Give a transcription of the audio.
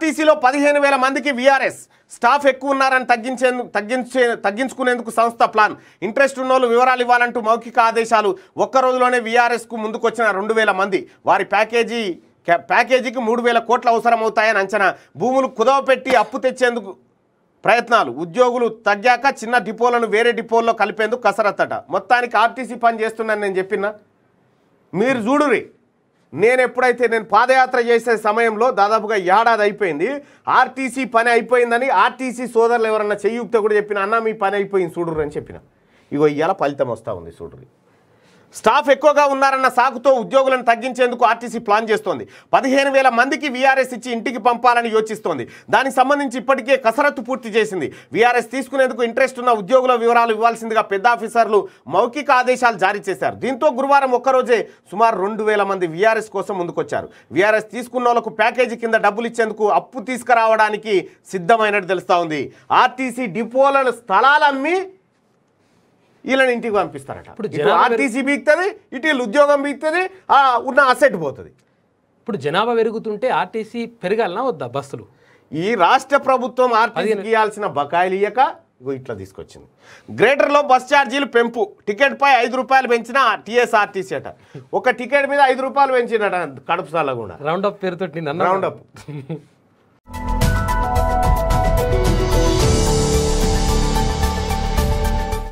ఆర్టీసీలో పదిహేను వేల మందికి వీఆర్ఎస్ స్టాఫ్ ఎక్కువ ఉన్నారని తగ్గించే తగ్గించే తగ్గించుకునేందుకు సంస్థ ప్లాన్ ఇంట్రెస్ట్ వాళ్ళు వివరాలు ఇవ్వాలంటూ మౌఖిక ఆదేశాలు ఒక్క రోజులోనే వీఆర్ఎస్కు ముందుకొచ్చిన రెండు వేల మంది వారి ప్యాకేజీ ప్యాకేజీకి మూడు వేల కోట్లు అవసరమవుతాయని అంచనా భూములు కుదవపెట్టి అప్పు తెచ్చేందుకు ప్రయత్నాలు ఉద్యోగులు తగ్గాక చిన్న డిపోలను వేరే డిపోల్లో కలిపేందుకు కసరత్తట మొత్తానికి ఆర్టీసీ పని చేస్తున్నాను నేను చెప్పిన మీరు చూడురి నేను ఎప్పుడైతే నేను పాదయాత్ర చేసే సమయంలో దాదాపుగా ఏడాది అయిపోయింది ఆర్టీసీ పని అయిపోయిందని ఆర్టీసీ సోదరులు ఎవరన్నా చేయుక్త కూడా చెప్పిన అన్న మీ పని అయిపోయింది చూడరు అని చెప్పిన ఇగో ఇవాళ ఫలితం వస్తూ ఉంది చూడరు స్టాఫ్ ఎక్కువగా ఉన్నారన్న సాగుతో ఉద్యోగులను తగ్గించేందుకు ఆర్టీసీ ప్లాన్ చేస్తోంది పదిహేను వేల మందికి వీఆర్ఎస్ ఇచ్చి ఇంటికి పంపాలని యోచిస్తోంది దానికి సంబంధించి ఇప్పటికే కసరత్తు పూర్తి చేసింది వీఆర్ఎస్ తీసుకునేందుకు ఇంట్రెస్ట్ ఉన్న ఉద్యోగుల వివరాలు ఇవ్వాల్సిందిగా పెద్ద ఆఫీసర్లు మౌఖిక ఆదేశాలు జారీ చేశారు దీంతో గురువారం ఒక్కరోజే సుమారు రెండు మంది వీఆర్ఎస్ కోసం ముందుకొచ్చారు వీఆర్ఎస్ తీసుకున్న వాళ్ళకు ప్యాకేజీ కింద డబ్బులు ఇచ్చేందుకు అప్పు తీసుకురావడానికి సిద్ధమైనట్టు తెలుస్తోంది ఆర్టీసీ డిపోలను స్థలాలమ్మి వీళ్ళని ఇంటికి పంపిస్తారట ఇప్పుడు ఆర్టీసీ బీక్తుంది ఇటు ఉద్యోగం బీక్తుంది ఉన్న అసెట్ పోతుంది ఇప్పుడు జనాభా పెరుగుతుంటే ఆర్టీసీ పెరగాలనా వద్దా బస్సులు ఈ రాష్ట్ర ప్రభుత్వం ఆర్టీసీకి ఇవ్వాల్సిన బకాయిలు ఇయ్యక ఇట్లా తీసుకొచ్చింది గ్రేటర్లో బస్ ఛార్జీలు పెంపు టికెట్పై ఐదు రూపాయలు పెంచిన టీఎస్ఆర్టీసీ అట ఒక టికెట్ మీద ఐదు రూపాయలు పెంచినట కడుపు సాల కూడా రౌండప్ పేరుతో రౌండప్